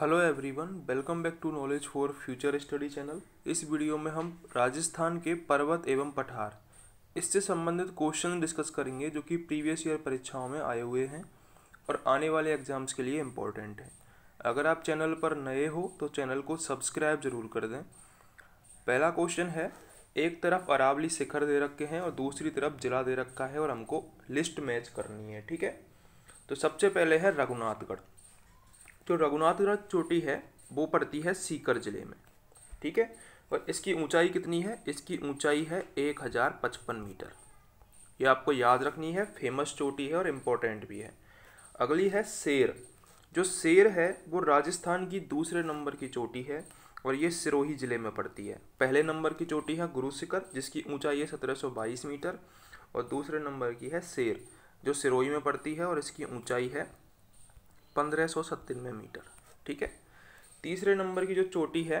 hello everyone welcome back to knowledge for future study channel इस video में हम राजस्थान के पर्वत एवं पठार इससे संबंधित क्वेश्चन डिस्कस करेंगे जो कि प्रीवियस ईयर परीक्षाओं में आए हुए हैं और आने वाले एग्जाम्स के लिए इम्पोर्टेंट हैं अगर आप चैनल पर नए हो तो चैनल को सब्सक्राइब जरूर कर दें पहला क्वेश्चन है एक तरफ अरावली शिखर दे रखे हैं और दूसरी तरफ जिला दे रखा है और हमको लिस्ट मैच करनी है ठीक है तो सबसे पहले है रघुनाथगढ़ जो रघुनाथगढ़ चोटी है वो पड़ती है सीकर जिले में ठीक है और इसकी ऊंचाई कितनी है इसकी ऊंचाई है एक हज़ार पचपन मीटर ये आपको याद रखनी है फेमस चोटी है और इम्पोर्टेंट भी है अगली है शेर जो शेर है वो राजस्थान की दूसरे नंबर की चोटी है और ये सिरोही ज़िले में पड़ती है पहले नंबर की चोटी है गुरु शिखर जिसकी ऊंचाई है बाईस मीटर और दूसरे नंबर की है शेर जो सिरोही में पड़ती है और इसकी ऊंचाई है पंद्रह सौ सत्तानवे मीटर ठीक है तीसरे नंबर की जो चोटी है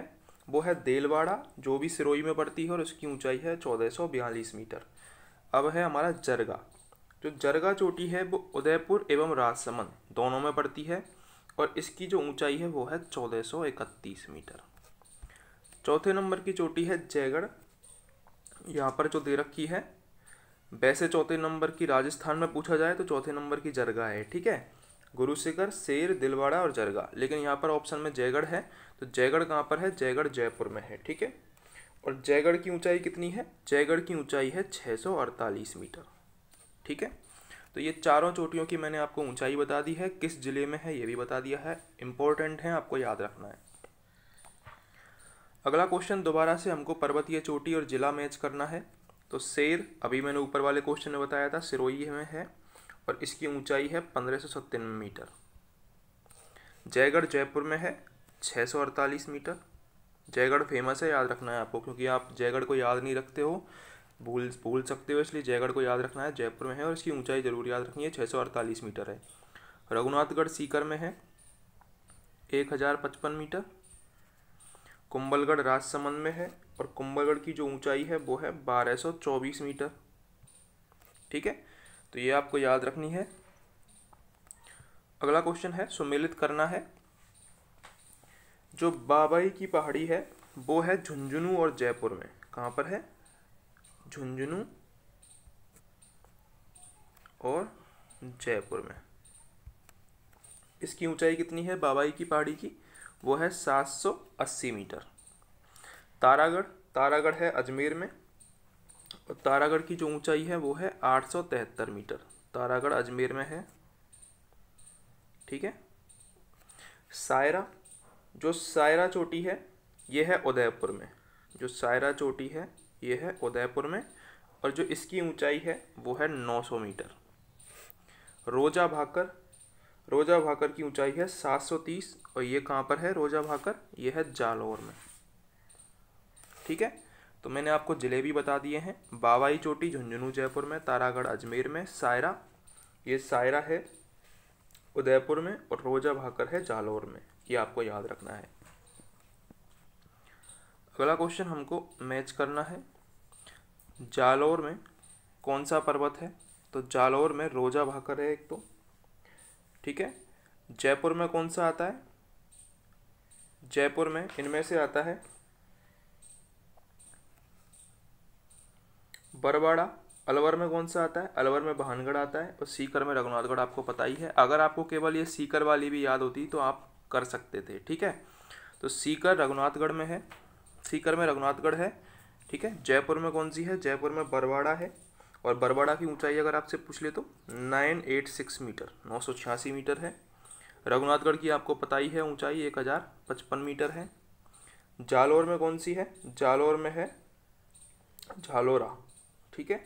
वो है देलवाड़ा जो भी सिरोई में पड़ती है और उसकी ऊंचाई है चौदह सौ बयालीस मीटर अब है हमारा जरगा जो जरगा चोटी है वो उदयपुर एवं राजसमंद दोनों में पड़ती है और इसकी जो ऊंचाई है वो है 1431 मीटर चौथे नंबर की चोटी है जयगढ़ यहाँ पर जो दे रखी है वैसे चौथे नंबर की राजस्थान में पूछा जाए तो चौथे नंबर की जरगा है ठीक है गुरुशिखर शेर दिलवाड़ा और जरगा लेकिन यहाँ पर ऑप्शन में जयगढ़ है तो जयगढ़ कहाँ पर है जयगढ़ जयपुर में है ठीक है और जयगढ़ की ऊंचाई कितनी है जयगढ़ की ऊंचाई है 648 मीटर ठीक है तो ये चारों चोटियों की मैंने आपको ऊंचाई बता दी है किस ज़िले में है ये भी बता दिया है इम्पोर्टेंट है आपको याद रखना है अगला क्वेश्चन दोबारा से हमको पर्वतीय चोटी और ज़िला मैच करना है तो शेर अभी मैंने ऊपर वाले क्वेश्चन में बताया था सिरोही में है और इसकी ऊंचाई है पंद्रह सौ सत्तानवे मीटर जयगढ़ जयपुर में है छः सौ अड़तालीस मीटर जयगढ़ फेमस है याद रखना है आपको क्योंकि आप जयगढ़ को याद नहीं रखते हो भूल भूल सकते हो इसलिए जयगढ़ को याद रखना है जयपुर में है और इसकी ऊंचाई ज़रूर याद रखनी है छः सौ अड़तालीस मीटर है रघुनाथगढ़ सीकर में है एक हज़ार पचपन मीटर कुंबलगढ़ राजसमंद में है और कुंबलगढ़ की जो ऊंचाई है वो है बारह सौ चौबीस मीटर ठीक है तो ये आपको याद रखनी है अगला क्वेश्चन है सुमेलित करना है जो बाबाई की पहाड़ी है वो है झुंझुनू और जयपुर में कहाँ पर है झुंझुनू और जयपुर में इसकी ऊंचाई कितनी है बाबाई की पहाड़ी की वो है 780 मीटर तारागढ़ तारागढ़ है अजमेर में और तारागढ़ की जो ऊंचाई है वो है तिहत्तर मीटर तारागढ़ अजमेर में है ठीक है सायरा जो सायरा चोटी है ये है उदयपुर में जो सायरा चोटी है ये है उदयपुर में और जो इसकी ऊंचाई है वो है 900 मीटर रोजा भाकर रोजा भाकर की ऊंचाई है 730 और ये कहाँ पर है रोजा भाकर ये है जालौर में ठीक है तो मैंने आपको ज़िले भी बता दिए हैं बाबाई चोटी झुंझुनू जयपुर में तारागढ़ अजमेर में सायरा ये सायरा है उदयपुर में और रोजा भाकर है जालौर में ये आपको याद रखना है अगला क्वेश्चन हमको मैच करना है जालौर में कौन सा पर्वत है तो जालौर में रोजा भाकर है एक तो ठीक है जयपुर में कौन सा आता है जयपुर में इनमें से आता है बरवाड़ा अलवर में कौन सा आता है अलवर में बहानगढ़ आता है और सीकर में रघुनाथगढ़ आपको पता ही है अगर आपको केवल ये सीकर वाली भी याद होती तो आप कर सकते थे ठीक है तो सीकर रघुनाथगढ़ में है सीकर में रघुनाथगढ़ है ठीक है जयपुर में कौन सी है जयपुर में बरवाड़ा है और बरवाड़ा की ऊंचाई अगर आपसे पूछ ले तो नाइन एट सिक्स मीटर नौ सौ छियासी मीटर है रघुनाथगढ़ की आपको पता ही है ऊंचाई एक हज़ार पचपन मीटर है जालौर में कौन सी है जालौर में है झालोरा ठीक है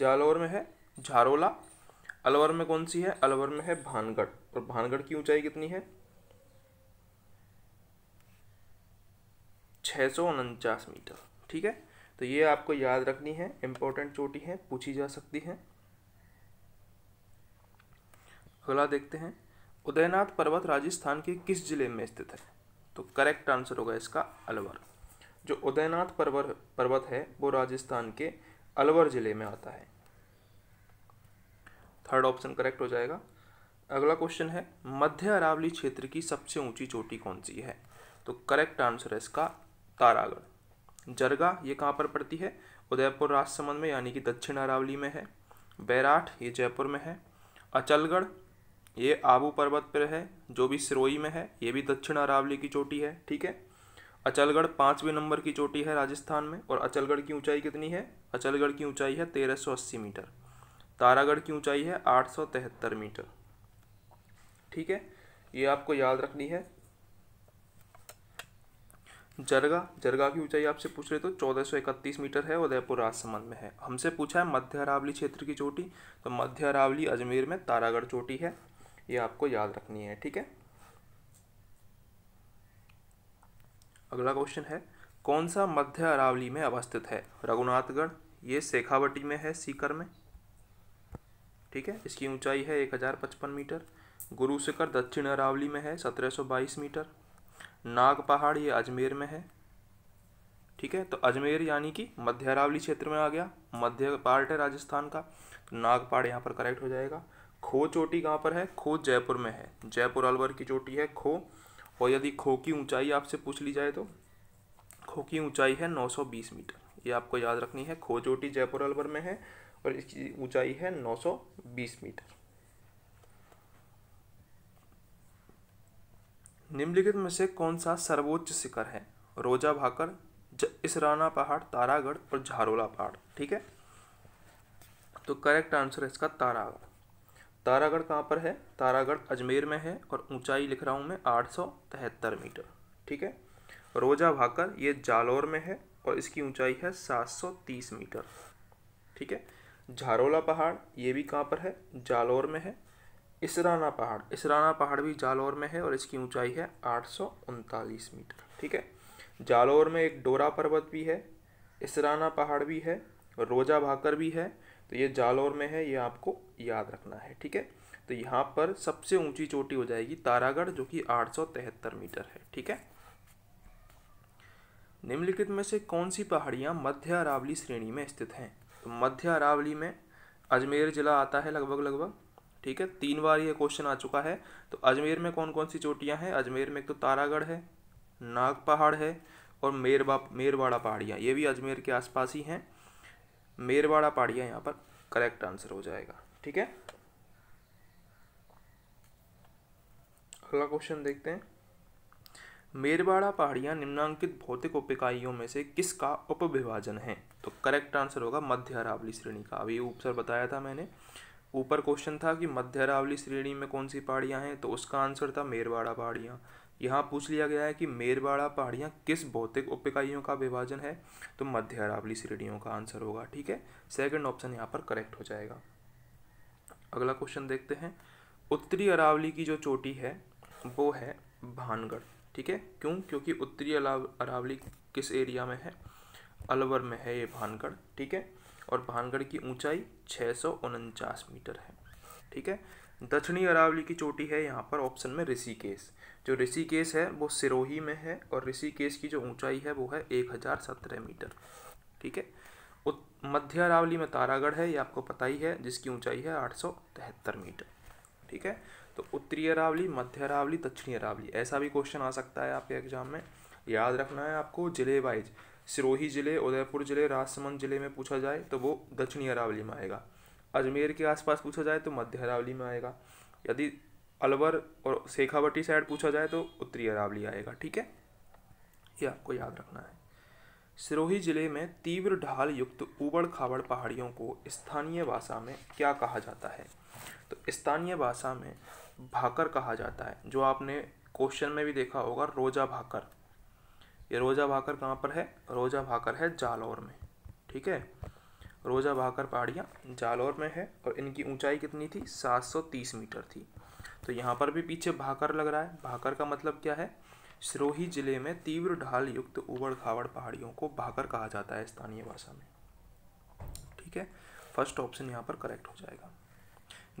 जालौर में है झारोला अलवर में कौन सी है अलवर में है भानगढ़ और भानगढ़ की ऊंचाई कितनी है छः सौ उनचास मीटर ठीक है तो ये आपको याद रखनी है इम्पोर्टेंट चोटी है पूछी जा सकती है अगला देखते हैं उदयनाथ पर्वत राजस्थान के किस जिले में स्थित है तो करेक्ट आंसर होगा इसका अलवर जो उदयनाथ पर्वत पर्वत है वो राजस्थान के अलवर ज़िले में आता है थर्ड ऑप्शन करेक्ट हो जाएगा अगला क्वेश्चन है मध्य अरावली क्षेत्र की सबसे ऊंची चोटी कौन सी है तो करेक्ट आंसर है इसका तारागढ़ जरगा ये कहाँ पर पड़ती है उदयपुर राजसमंद में यानी कि दक्षिण अरावली में है बैराठ ये जयपुर में है अचलगढ़ ये आबू पर्वत पर है जो भी सिरोई में है ये भी दक्षिण अरावली की चोटी है ठीक है अचलगढ़ पाँचवें नंबर की चोटी है राजस्थान में और अचलगढ़ की ऊंचाई कितनी है अचलगढ़ की ऊंचाई है अस्सी मीटर तारागढ़ की ऊंचाई है तिहत्तर मीटर ठीक है ये आपको याद रखनी है जरगा जरगा की ऊंचाई आपसे पूछ रहे तो 1431 मीटर है उदयपुर राजसमंद में है हमसे पूछा है मध्य अरावली क्षेत्र की चोटी तो मध्य अरावली अजमेर में तारागढ़ चोटी है ये आपको याद रखनी है ठीक है अगला क्वेश्चन है कौन सा मध्य अरावली में अवस्थित है रघुनाथगढ़ ये शेखावटी में है सीकर में ठीक है इसकी ऊंचाई है एक हजार पचपन मीटर गुरु शिखर दक्षिण अरावली में है सत्रह सौ बाईस मीटर नाग पहाड़ ये अजमेर में है ठीक है तो अजमेर यानी कि मध्य अरावली क्षेत्र में आ गया मध्य पार्ट है राजस्थान का तो नाग पहाड़ यहाँ पर करेक्ट हो जाएगा खो चोटी कहाँ पर है खो जयपुर में है जयपुर अलवर की चोटी है खो और यदि खो की ऊंचाई आपसे पूछ ली जाए तो खो की ऊंचाई है 920 मीटर ये आपको याद रखनी है खो चोटी जयपुर अलवर में है और इसकी ऊंचाई है 920 मीटर निम्नलिखित में से कौन सा सर्वोच्च शिखर है रोजा भाकर इसराना पहाड़ तारागढ़ और झारोला पहाड़ ठीक है तो करेक्ट आंसर है इसका तारागढ़ तारागढ़ कहाँ पर है तारागढ़ अजमेर में है और ऊंचाई लिख रहा हूँ मैं आठ मीटर ठीक है रोजा भाकर ये जालौर में है और इसकी ऊंचाई है 730 मीटर ठीक है झारोला पहाड़ ये भी कहाँ पर है जालौर में है इसराना पहाड़ इसराना पहाड़ भी जालौर में है और इसकी ऊंचाई है आठ मीटर ठीक है जालौर में एक डोरा पर्वत भी है इसराना पहाड़ भी है रोजा भाकर भी है तो ये जालौर में है ये आपको याद रखना है ठीक है तो यहाँ पर सबसे ऊंची चोटी हो जाएगी तारागढ़ जो कि आठ मीटर है ठीक है निम्नलिखित में से कौन सी पहाड़ियाँ मध्य अरावली श्रेणी में स्थित हैं तो मध्य अरावली में अजमेर जिला आता है लगभग लगभग ठीक है तीन बार ये क्वेश्चन आ चुका है तो अजमेर में कौन कौन सी चोटियाँ हैं अजमेर में एक तो तारागढ़ है नाग पहाड़ है और मेरबा मेरवाड़ा पहाड़ियाँ ये भी अजमेर के आसपास ही हैं मेरवाड़ा पाड़िया यहाँ पर करेक्ट आंसर हो जाएगा ठीक है अगला क्वेश्चन देखते हैं मेरवाड़ा पहाड़िया निम्नांकित भौतिक उपिकाइयों में से किसका उपविभाजन है तो करेक्ट आंसर होगा मध्य अरावली श्रेणी का अभी ऊपर बताया था मैंने ऊपर क्वेश्चन था कि मध्य अरावली श्रेणी में कौन सी पहाड़ियां हैं तो उसका आंसर था मेरवाड़ा पहाड़ियां यहाँ पूछ लिया गया है कि मेरवाड़ा पहाड़ियाँ किस भौतिक उप इकाइयों का विभाजन है तो मध्य अरावली श्रेणियों का आंसर होगा ठीक है सेकंड ऑप्शन यहाँ पर करेक्ट हो जाएगा अगला क्वेश्चन देखते हैं उत्तरी अरावली की जो चोटी है वो है भानगढ़ ठीक है क्यों क्योंकि उत्तरी अरावली किस एरिया में है अलवर में है ये भानगढ़ ठीक है और भानगढ़ की ऊंचाई छः मीटर है ठीक है दक्षिणी अरावली की चोटी है यहाँ पर ऑप्शन में ऋषिकेश जो ऋषिकेश है वो सिरोही में है और ऋषिकेश की जो ऊंचाई है वो है एक हज़ार सत्रह मीटर ठीक है मध्य अरावली में तारागढ़ है ये आपको पता ही है जिसकी ऊंचाई है आठ सौ तिहत्तर मीटर ठीक है तो उत्तरी अरावली मध्य अरावली दक्षिणी अरावली ऐसा भी क्वेश्चन आ सकता है आपके एग्जाम में याद रखना है आपको जिले वाइज सिरोही जिले उदयपुर जिले राजसमंद जिले में पूछा जाए तो वो दक्षिणी अरावली में आएगा अजमेर के आसपास पूछा जाए तो मध्य अरावली में आएगा यदि अलवर और शेखावटी साइड पूछा जाए तो उत्तरी अरावली आएगा ठीक है ये आपको याद रखना है सिरोही जिले में तीव्र ढाल युक्त ऊबड़ खाबड़ पहाड़ियों को स्थानीय भाषा में क्या कहा जाता है तो स्थानीय भाषा में भाकर कहा जाता है जो आपने क्वेश्चन में भी देखा होगा रोजा भाकर ये रोजा भाकर कहाँ पर है रोजा भाकर है जालौर में ठीक है रोजा भाकर पहाड़ियाँ जालौर में है और इनकी ऊंचाई कितनी थी 730 मीटर थी तो यहाँ पर भी पीछे भाकर लग रहा है भाकर का मतलब क्या है सिरोही जिले में तीव्र ढाल युक्त उबड़ खावड़ पहाड़ियों को भाकर कहा जाता है स्थानीय भाषा में ठीक है फर्स्ट ऑप्शन यहाँ पर करेक्ट हो जाएगा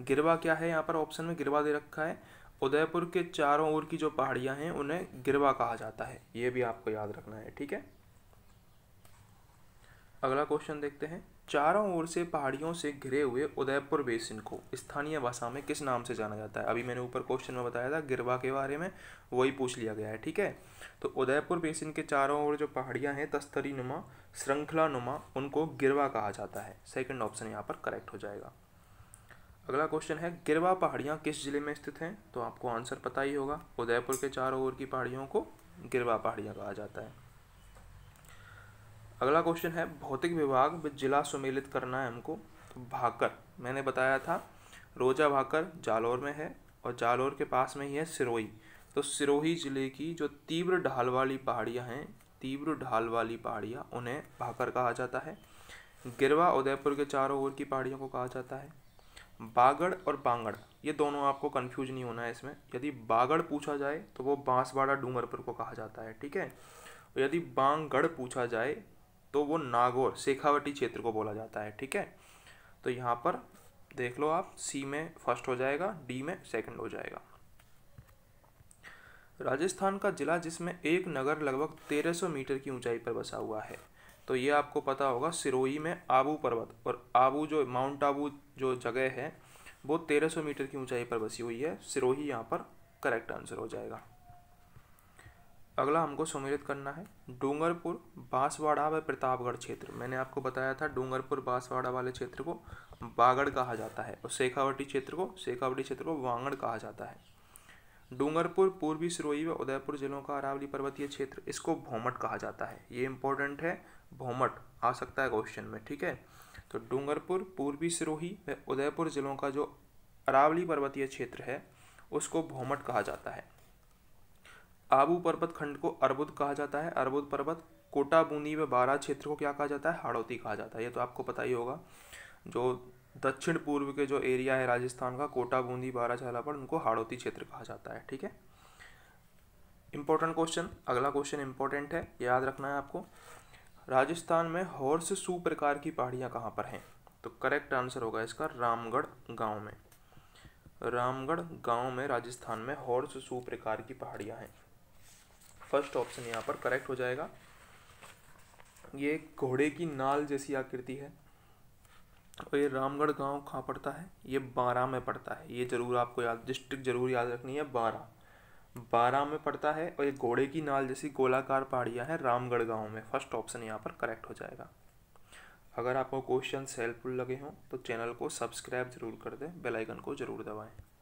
गिरवा क्या है यहाँ पर ऑप्शन में गिरवा दे रखा है उदयपुर के चारों ओर की जो पहाड़ियाँ हैं उन्हें गिरवा कहा जाता है ये भी आपको याद रखना है ठीक है अगला क्वेश्चन देखते हैं चारों ओर से पहाड़ियों से घिरे हुए उदयपुर बेसिन को स्थानीय भाषा में किस नाम से जाना जाता है अभी मैंने ऊपर क्वेश्चन में बताया था गिरवा के बारे में वही पूछ लिया गया है ठीक है तो उदयपुर बेसिन के चारों ओर जो पहाड़ियाँ हैं तस्तरी नुमा श्रृंखला नुमा उनको गिरवा कहा जाता है सेकेंड ऑप्शन यहाँ पर करेक्ट हो जाएगा अगला क्वेश्चन है गिरवा पहाड़ियाँ किस जिले में स्थित हैं तो आपको आंसर पता ही होगा उदयपुर के चारों ओर की पहाड़ियों को गिरवा पहाड़ियाँ कहा जाता है अगला क्वेश्चन है भौतिक विभाग में जिला सम्मिलित करना है हमको तो भाकर मैंने बताया था रोजा भाकर जालौर में है और जालौर के पास में ही है सिरोही तो सिरोही ज़िले की जो तीव्र ढाल वाली पहाड़ियाँ हैं तीव्र ढाल वाली पहाड़ियाँ उन्हें भाकर कहा जाता है गिरवा उदयपुर के चारों ओर की पहाड़ियों को कहा जाता है बागड़ और बांगड़ ये दोनों आपको कंफ्यूज नहीं होना है इसमें यदि बागड़ पूछा जाए तो वो बांसवाड़ा डूंगरपुर को कहा जाता है ठीक है यदि बांगड़ पूछा जाए तो वो नागौर शेखावटी क्षेत्र को बोला जाता है ठीक है तो यहाँ पर देख लो आप सी में फर्स्ट हो जाएगा डी में सेकंड हो जाएगा राजस्थान का जिला जिसमें एक नगर लगभग 1300 मीटर की ऊंचाई पर बसा हुआ है तो ये आपको पता होगा सिरोही में आबू पर्वत और आबू जो माउंट आबू जो जगह है वो 1300 मीटर की ऊंचाई पर बसी हुई है सिरोही यहाँ पर करेक्ट आंसर हो जाएगा अगला हमको सम्मिलित करना है डूंगरपुर बांसवाड़ा व प्रतापगढ़ क्षेत्र मैंने आपको बताया था डूंगरपुर बांसवाड़ा वाले क्षेत्र को बागड़ कहा जाता है और शेखावटी क्षेत्र को शेखावटी क्षेत्र को वांगड़ कहा जाता है डूंगरपुर पूर्वी सिरोही व उदयपुर जिलों का अरावली पर्वतीय क्षेत्र इसको भोमट कहा जाता है ये इंपॉर्टेंट है भोमट आ सकता है क्वेश्चन में ठीक है तो डूंगरपुर पूर्वी सिरोही व उदयपुर जिलों का जो अरावली पर्वतीय क्षेत्र है उसको भोमट कहा जाता है आबू पर्वत खंड को अर्बुद कहा जाता है अर्बुद पर्वत कोटा बूंदी व बारा क्षेत्र को क्या कहा जाता है हाड़ौती कहा जाता है ये तो आपको पता ही होगा जो दक्षिण पूर्व के जो एरिया है राजस्थान का कोटा बूंदी बारा झालापड़ उनको हाड़ौती क्षेत्र कहा जाता है ठीक है इंपॉर्टेंट क्वेश्चन अगला क्वेश्चन इंपॉर्टेंट है याद रखना है आपको राजस्थान में हॉर्स सू प्रकार की पहाड़ियाँ कहाँ पर हैं तो करेक्ट आंसर होगा इसका रामगढ़ गाँव में रामगढ़ गाँव में राजस्थान में हॉर्स सू प्रकार की पहाड़ियाँ हैं फर्स्ट ऑप्शन यहाँ पर करेक्ट हो जाएगा ये घोड़े की नाल जैसी आकृति है और ये रामगढ़ गांव कहाँ पड़ता है ये बारह में पड़ता है ये ज़रूर आपको याद डिस्ट्रिक्ट ज़रूर याद रखनी है बारह बारह में पड़ता है और ये घोड़े की नाल जैसी गोलाकार पहाड़ियाँ हैं रामगढ़ गांव में फर्स्ट ऑप्शन यहाँ पर करेक्ट हो जाएगा अगर आपको क्वेश्चन हेल्पफुल लगे हों तो चैनल को सब्सक्राइब ज़रूर कर दें बेलाइकन को ज़रूर दबाएँ